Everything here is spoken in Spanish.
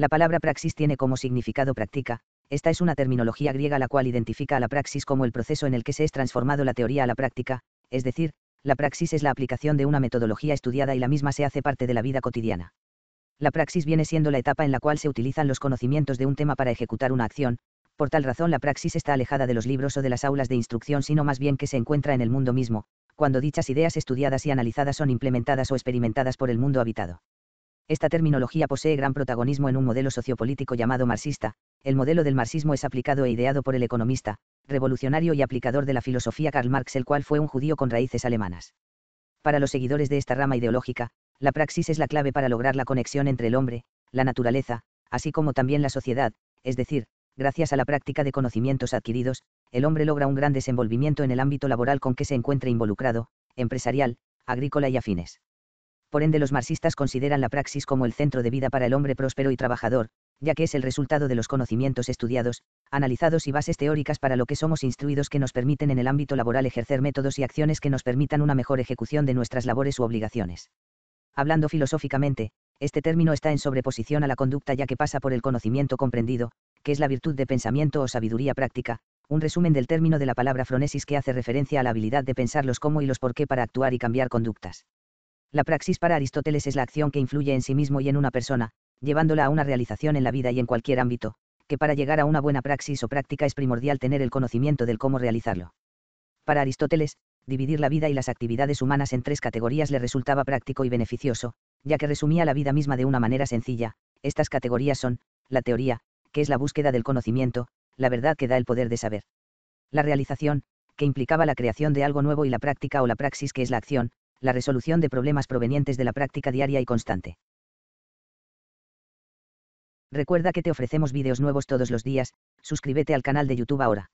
La palabra praxis tiene como significado práctica, esta es una terminología griega la cual identifica a la praxis como el proceso en el que se es transformado la teoría a la práctica, es decir, la praxis es la aplicación de una metodología estudiada y la misma se hace parte de la vida cotidiana. La praxis viene siendo la etapa en la cual se utilizan los conocimientos de un tema para ejecutar una acción, por tal razón la praxis está alejada de los libros o de las aulas de instrucción sino más bien que se encuentra en el mundo mismo, cuando dichas ideas estudiadas y analizadas son implementadas o experimentadas por el mundo habitado. Esta terminología posee gran protagonismo en un modelo sociopolítico llamado marxista. El modelo del marxismo es aplicado e ideado por el economista, revolucionario y aplicador de la filosofía Karl Marx, el cual fue un judío con raíces alemanas. Para los seguidores de esta rama ideológica, la praxis es la clave para lograr la conexión entre el hombre, la naturaleza, así como también la sociedad, es decir, gracias a la práctica de conocimientos adquiridos, el hombre logra un gran desenvolvimiento en el ámbito laboral con que se encuentre involucrado, empresarial, agrícola y afines por ende los marxistas consideran la praxis como el centro de vida para el hombre próspero y trabajador, ya que es el resultado de los conocimientos estudiados, analizados y bases teóricas para lo que somos instruidos que nos permiten en el ámbito laboral ejercer métodos y acciones que nos permitan una mejor ejecución de nuestras labores u obligaciones. Hablando filosóficamente, este término está en sobreposición a la conducta ya que pasa por el conocimiento comprendido, que es la virtud de pensamiento o sabiduría práctica, un resumen del término de la palabra fronesis que hace referencia a la habilidad de pensar los cómo y los por qué para actuar y cambiar conductas. La praxis para Aristóteles es la acción que influye en sí mismo y en una persona, llevándola a una realización en la vida y en cualquier ámbito, que para llegar a una buena praxis o práctica es primordial tener el conocimiento del cómo realizarlo. Para Aristóteles, dividir la vida y las actividades humanas en tres categorías le resultaba práctico y beneficioso, ya que resumía la vida misma de una manera sencilla, estas categorías son, la teoría, que es la búsqueda del conocimiento, la verdad que da el poder de saber. La realización, que implicaba la creación de algo nuevo y la práctica o la praxis que es la acción, la resolución de problemas provenientes de la práctica diaria y constante. Recuerda que te ofrecemos vídeos nuevos todos los días, suscríbete al canal de YouTube ahora.